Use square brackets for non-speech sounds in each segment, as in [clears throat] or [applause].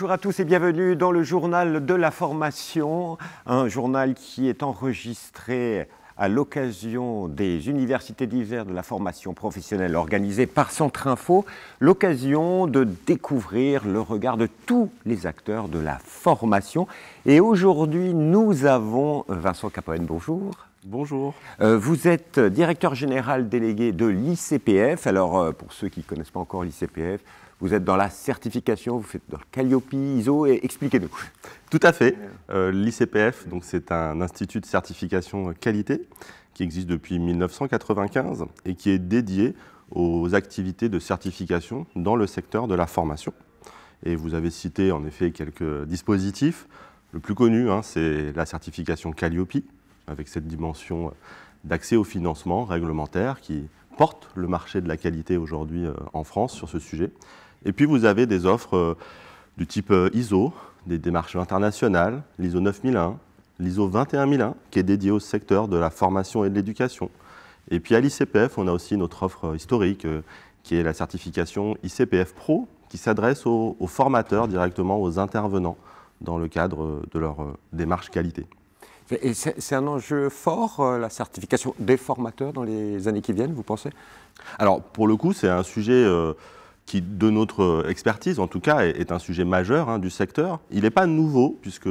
Bonjour à tous et bienvenue dans le journal de la formation, un journal qui est enregistré à l'occasion des universités d'hiver de la formation professionnelle organisée par Centre Info, l'occasion de découvrir le regard de tous les acteurs de la formation. Et aujourd'hui, nous avons Vincent Capoen, bonjour. Bonjour. Euh, vous êtes directeur général délégué de l'ICPF. Alors, euh, pour ceux qui ne connaissent pas encore l'ICPF, vous êtes dans la certification, vous faites dans le Calliope, ISO, et expliquez-nous. Tout à fait. Euh, L'ICPF, c'est un institut de certification qualité qui existe depuis 1995 et qui est dédié aux activités de certification dans le secteur de la formation. Et vous avez cité en effet quelques dispositifs. Le plus connu, hein, c'est la certification Calliope, avec cette dimension d'accès au financement réglementaire qui porte le marché de la qualité aujourd'hui euh, en France sur ce sujet. Et puis vous avez des offres euh, du type euh, ISO, des démarches internationales, l'ISO 9001, l'ISO 21001, qui est dédié au secteur de la formation et de l'éducation. Et puis à l'ICPF, on a aussi notre offre euh, historique, qui est la certification ICPF Pro, qui s'adresse aux, formateurs directement, aux intervenants, dans le cadre de leur démarche qualité. Et c'est un enjeu fort, la certification des formateurs dans les années qui viennent, vous pensez Alors, pour le coup, c'est un sujet qui, de notre euh, expertise en tout cas, est, un sujet majeur hein, du secteur. Il n'est pas nouveau, puisque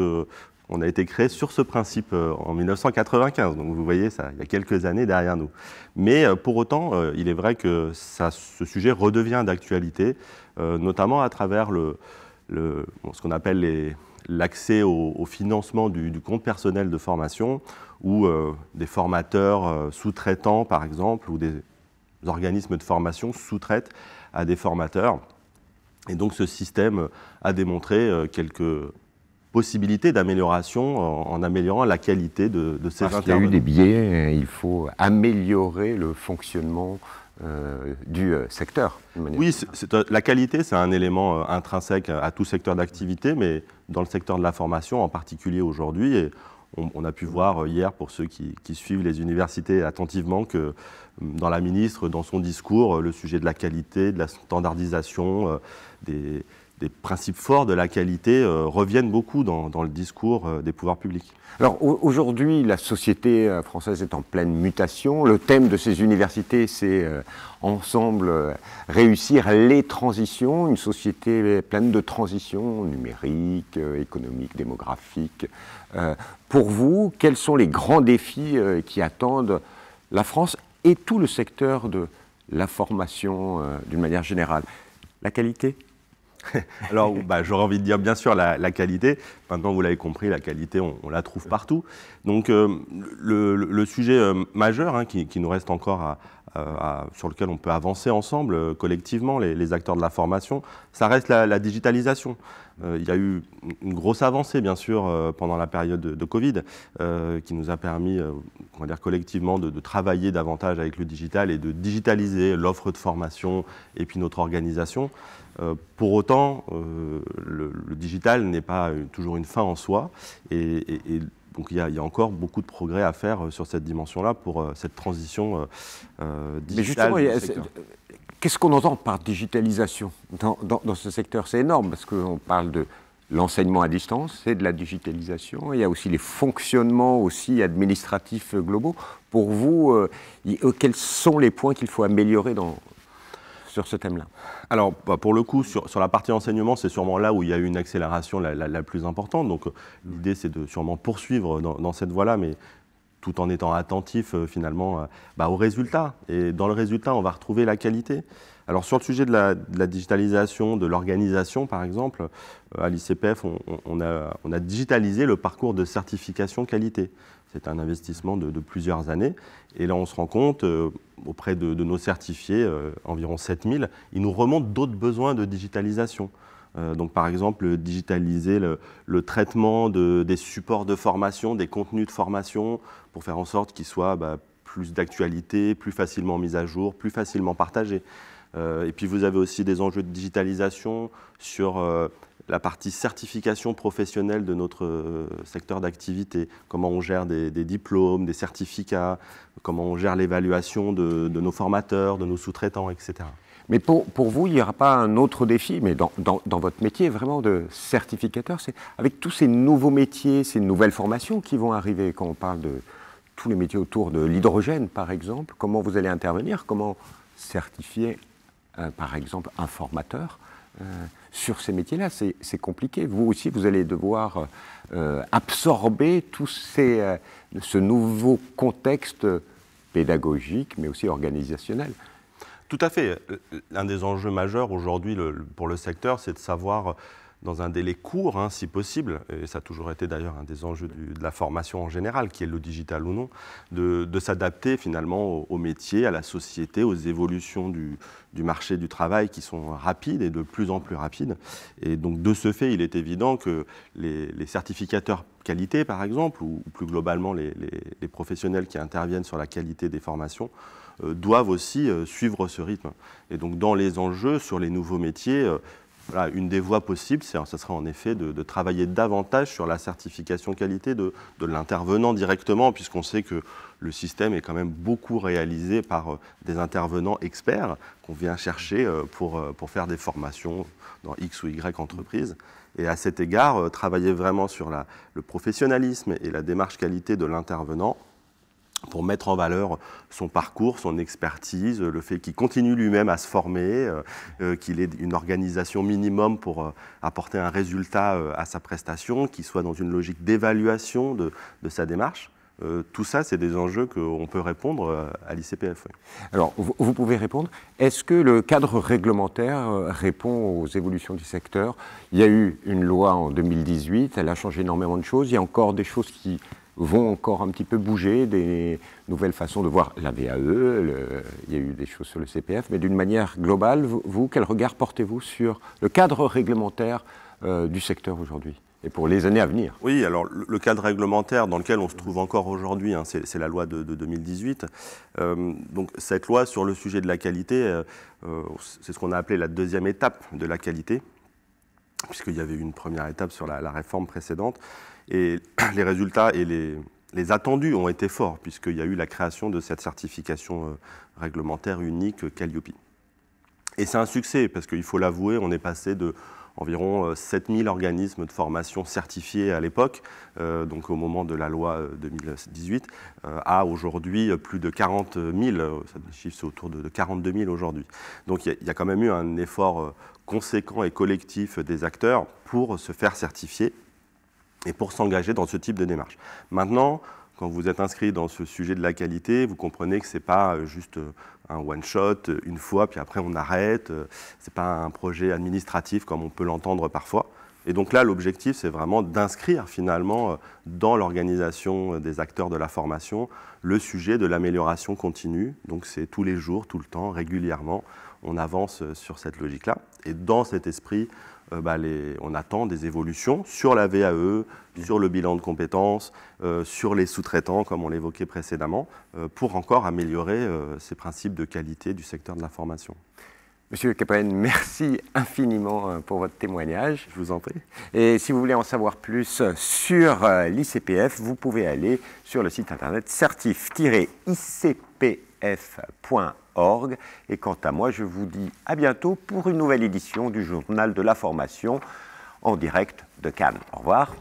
on a été créé sur ce principe euh, en 1995, donc vous voyez ça, il y a quelques années derrière nous. Mais euh, pour autant, il est vrai que ce sujet redevient d'actualité, notamment à travers ce qu'on appelle l'accès au, financement du, compte personnel de formation, ou des formateurs sous-traitants, par exemple, ou des, organismes de formation sous-traitent à des formateurs. Et donc ce système a démontré euh, quelques possibilités d'amélioration en, améliorant la qualité de, ces Il y a eu des biais, il faut améliorer le fonctionnement euh, du euh, secteur. Oui, la qualité, c'est un élément intrinsèque à tout secteur d'activité, mais dans le secteur de la formation en particulier aujourd'hui on, a pu voir euh, hier, pour ceux qui, suivent les universités attentivement, que hum, dans la ministre, dans son discours, euh, le sujet de la qualité, de la standardisation, euh, des, des principes forts de la qualité euh, reviennent beaucoup dans, le discours euh, des pouvoirs publics. Alors aujourd'hui, la société euh, française est en pleine mutation. Le thème de ces universités, c'est ensemble réussir les transitions, une société pleine de transitions numériques, économiques, démographiques. pour vous, quels sont les grands défis qui attendent la France et tout le secteur de la formation d'une manière générale La qualité [laughs] Alors, bah, j'aurais envie de dire, bien sûr, la, qualité. Maintenant, vous l'avez compris, la qualité, on, la trouve partout. Donc, euh, le, sujet euh, majeur hein, qui, nous reste encore à, euh, sur lequel on peut avancer ensemble, euh, collectivement, les, acteurs de la formation, ça reste la, digitalisation. Euh, il y a eu une grosse avancée, bien sûr, pendant la période de, Covid, qui nous a permis, on dire, collectivement, de, travailler davantage avec le digital et de digitaliser l'offre de formation et puis notre organisation. pour autant, le, digital n'est pas toujours une fin en soi. Donc il y, a, encore beaucoup de progrès à faire euh, sur cette dimension-là pour euh, cette transition euh, digitale. Mais justement, qu'est-ce qu'on entend par digitalisation dans, ce secteur C'est énorme parce qu'on parle de l'enseignement à distance, c'est de la digitalisation. Il y a aussi les fonctionnements aussi administratifs globaux. Pour vous, quels sont les points qu'il faut améliorer dans, sur ce thème-là Alors, bah, pour le coup, sur, la partie enseignement, c'est sûrement là où il y a eu une accélération la, plus importante. Donc, euh, l'idée, c'est de sûrement poursuivre dans, cette voie-là, mais tout en étant attentif euh, finalement euh, bah, au résultat. Et dans le résultat, on va retrouver la qualité. Alors sur le sujet de la, digitalisation, de l'organisation par exemple, à l'ICPF, on, on, a, on, a, digitalisé le parcours de certification qualité. C'est un investissement de, de, plusieurs années. Et là, on se rend compte auprès de, nos certifiés, euh, environ 7000, ils nous remontent d'autres besoins de digitalisation. Euh, donc par exemple, digitaliser le, traitement de, des supports de formation, des contenus de formation, pour faire en sorte qu'ils soient bah, plus d'actualité, plus facilement mis à jour, plus facilement partagés. Euh, et puis vous avez aussi des enjeux de digitalisation sur la partie certification professionnelle de notre euh, secteur d'activité, comment on gère des, diplômes, des certificats, comment on gère l'évaluation de, nos formateurs, de nos sous-traitants, etc. Mais pour, vous, il n'y aura pas un autre défi, mais dans, votre métier vraiment de certificateur, c'est avec tous ces nouveaux métiers, ces nouvelles formations qui vont arriver, quand on parle de tous les métiers autour de l'hydrogène par exemple, comment vous allez intervenir, comment certifier euh, par exemple un formateur euh, sur ces métiers-là, c'est compliqué. Vous aussi, vous allez devoir euh, absorber tout euh, ce nouveau contexte pédagogique, mais aussi organisationnel. Tout à fait. L'un euh, des enjeux majeurs aujourd'hui pour le secteur, c'est de savoir dans un délai court, hein, si possible, et ça a toujours été d'ailleurs un des enjeux de la formation en général, qui est le digital ou non, de, s'adapter finalement aux métiers, à la société, aux évolutions du, marché du travail qui sont rapides et de plus en plus rapides. Et donc de ce fait, il est évident que les, certificateurs qualité, par exemple, ou, plus globalement les, professionnels qui interviennent sur la qualité des formations, euh, doivent aussi euh, suivre ce rythme. Et donc dans les enjeux sur les nouveaux métiers, euh, une des voies possibles, ce serait en effet de, travailler davantage sur la certification qualité de, l'intervenant directement, puisqu'on sait que le système est quand même beaucoup réalisé par euh, des intervenants experts qu'on vient chercher euh, pour, euh, pour faire des formations dans X ou Y entreprise. Et à cet égard, travailler vraiment sur le professionnalisme et la démarche qualité de l'intervenant pour mettre en valeur son parcours, son expertise, le fait qu'il continue lui-même à se former, euh, euh, qu'il ait une organisation minimum pour euh, apporter un résultat à sa prestation, qu'il soit dans une logique d'évaluation de, sa démarche. tout ça, c'est des enjeux qu'on peut répondre à l'ICPF. Alors, vous, pouvez répondre. Est-ce que le cadre réglementaire répond aux évolutions du secteur Il y a eu une loi en 2018, elle a changé énormément de choses. Il y a encore des choses qui vont encore un petit peu bouger, des nouvelles façons de voir la VAE, il y a eu des choses sur le CPF, mais d'une manière globale, vous, quel regard portez-vous sur le cadre réglementaire euh, du secteur aujourd'hui et pour les années à venir. Oui, alors le cadre réglementaire dans lequel on se trouve encore aujourd'hui, hein, c'est la loi de, 2018. Euh, donc cette loi sur le sujet de la qualité, euh, c'est ce qu'on a appelé la deuxième étape de la qualité, puisqu'il y avait eu une première étape sur la, la réforme précédente. Et [clears throat] les résultats et les, attendus ont été forts, puisqu'il y a eu la création de cette certification euh, réglementaire unique euh, Calliope. Et c'est un succès, parce qu'il faut l'avouer, on est passé de environ 7000 euh, organismes de formation certifiés à l'époque, donc au moment de la loi 2018, à aujourd'hui plus de 40 000, le chiffre autour de 42 000 aujourd'hui. Donc il y, a quand même eu un effort conséquent et collectif des acteurs pour se faire certifier et pour s'engager dans ce type de démarche. Maintenant, quand vous êtes inscrit dans ce sujet de la qualité, vous comprenez que ce n'est pas euh, juste euh, un one-shot, une fois, puis après on arrête. Euh, ce n'est pas un projet administratif comme on peut l'entendre parfois. Et donc là, l'objectif, c'est vraiment d'inscrire finalement euh, dans l'organisation euh, des acteurs de la formation le sujet de l'amélioration continue. Donc c'est tous les jours, tout le temps, régulièrement, on avance euh, sur cette logique-là. Et dans cet esprit, bah, on attend des évolutions sur la VAE, sur le bilan de compétences, sur les sous-traitants, comme on l'évoquait précédemment, pour encore améliorer ces principes de qualité du secteur de la formation. Monsieur Caporal, merci infiniment euh, pour votre témoignage. Je vous en prie. Et si vous voulez en savoir plus euh, sur euh, l'ICPF, vous pouvez aller sur le site internet certif-icpf.org. Et quant à moi, je vous dis à bientôt pour une nouvelle édition du Journal de la Formation en direct de Cannes. Au revoir.